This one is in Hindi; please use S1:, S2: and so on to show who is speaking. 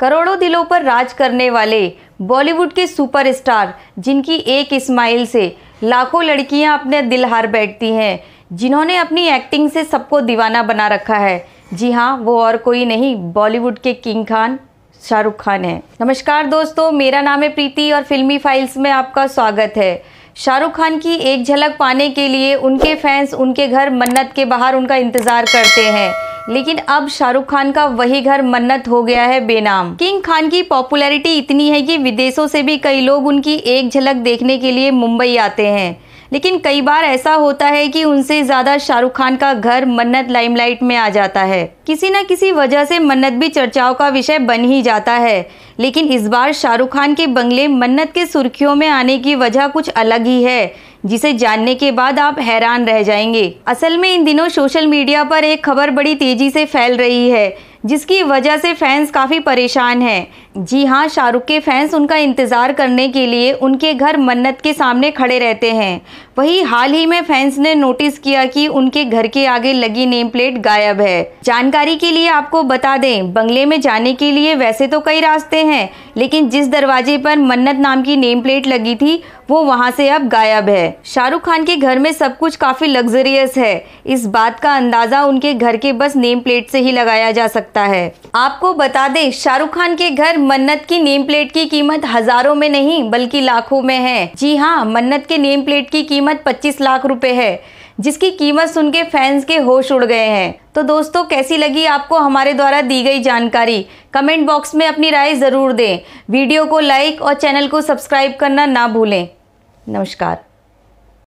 S1: करोड़ों दिलों पर राज करने वाले बॉलीवुड के सुपरस्टार जिनकी एक स्माइल से लाखों लड़कियां अपने दिल हार बैठती हैं जिन्होंने अपनी एक्टिंग से सबको दीवाना बना रखा है जी हाँ वो और कोई नहीं बॉलीवुड के किंग खान शाहरुख खान है नमस्कार दोस्तों मेरा नाम है प्रीति और फिल्मी फाइल्स में आपका स्वागत है शाहरुख खान की एक झलक पाने के लिए उनके फैंस उनके घर मन्नत के बाहर उनका इंतज़ार करते हैं लेकिन अब शाहरुख खान का वही घर मन्नत हो गया है बेनाम किंग खान की पॉपुलैरिटी इतनी है कि विदेशों से भी कई लोग उनकी एक झलक देखने के लिए मुंबई आते हैं लेकिन कई बार ऐसा होता है कि उनसे ज़्यादा शाहरुख खान का घर मन्नत लाइमलाइट में आ जाता है किसी न किसी वजह से मन्नत भी चर्चाओं का विषय बन ही जाता है लेकिन इस बार शाहरुख खान के बंगले मन्नत के सुर्खियों में आने की वजह कुछ अलग ही है जिसे जानने के बाद आप हैरान रह जाएंगे असल में इन दिनों सोशल मीडिया पर एक खबर बड़ी तेजी से फैल रही है जिसकी वजह से फैंस काफ़ी परेशान हैं जी हाँ शाहरुख के फैंस उनका इंतज़ार करने के लिए उनके घर मन्नत के सामने खड़े रहते हैं वहीं हाल ही में फैंस ने नोटिस किया कि उनके घर के आगे लगी नेम प्लेट गायब है जानकारी के लिए आपको बता दें बंगले में जाने के लिए वैसे तो कई रास्ते हैं लेकिन जिस दरवाजे पर मन्नत नाम की नेम प्लेट लगी थी वो वहाँ से अब गायब है शाहरुख खान के घर में सब कुछ काफ़ी लग्जरियस है इस बात का अंदाज़ा उनके घर के बस नेम प्लेट से ही लगाया जा सकता सकता है आपको बता दें शाहरुख खान के घर मन्नत की नेम प्लेट की कीमत हजारों में नहीं बल्कि लाखों में है जी हाँ मन्नत के नेम प्लेट की कीमत पच्चीस लाख रुपए है जिसकी कीमत सुन के फैंस के होश उड़ गए हैं तो दोस्तों कैसी लगी आपको हमारे द्वारा दी गई जानकारी कमेंट बॉक्स में अपनी राय ज़रूर दें वीडियो को लाइक और चैनल को सब्सक्राइब करना ना भूलें नमस्कार